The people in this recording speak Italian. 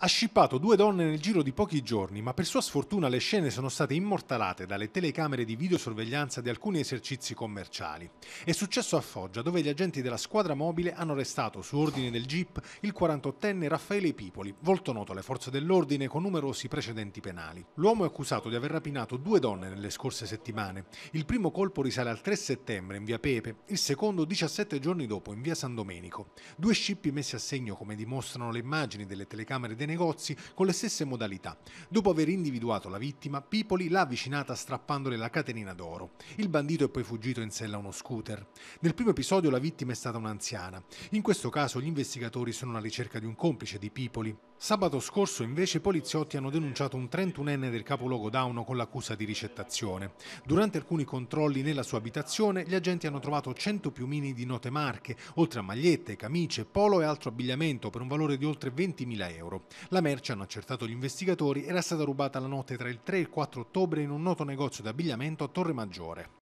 Ha scippato due donne nel giro di pochi giorni, ma per sua sfortuna le scene sono state immortalate dalle telecamere di videosorveglianza di alcuni esercizi commerciali. È successo a Foggia, dove gli agenti della squadra mobile hanno arrestato, su ordine del GIP, il 48enne Raffaele Pipoli, volto noto alle forze dell'ordine con numerosi precedenti penali. L'uomo è accusato di aver rapinato due donne nelle scorse settimane. Il primo colpo risale al 3 settembre in via Pepe, il secondo 17 giorni dopo in via San Domenico. Due scippi messi a segno, come dimostrano le immagini delle telecamere dentate, negozi con le stesse modalità. Dopo aver individuato la vittima, Pipoli l'ha avvicinata strappandole la catenina d'oro. Il bandito è poi fuggito in sella a uno scooter. Nel primo episodio la vittima è stata un'anziana. In questo caso gli investigatori sono alla ricerca di un complice di Pipoli. Sabato scorso invece i poliziotti hanno denunciato un 31enne del capoluogo Dauno con l'accusa di ricettazione. Durante alcuni controlli nella sua abitazione gli agenti hanno trovato 100 piumini di note marche, oltre a magliette, camicie, polo e altro abbigliamento per un valore di oltre 20.000 euro. La merce, hanno accertato gli investigatori, era stata rubata la notte tra il 3 e il 4 ottobre in un noto negozio di abbigliamento a Torre Maggiore.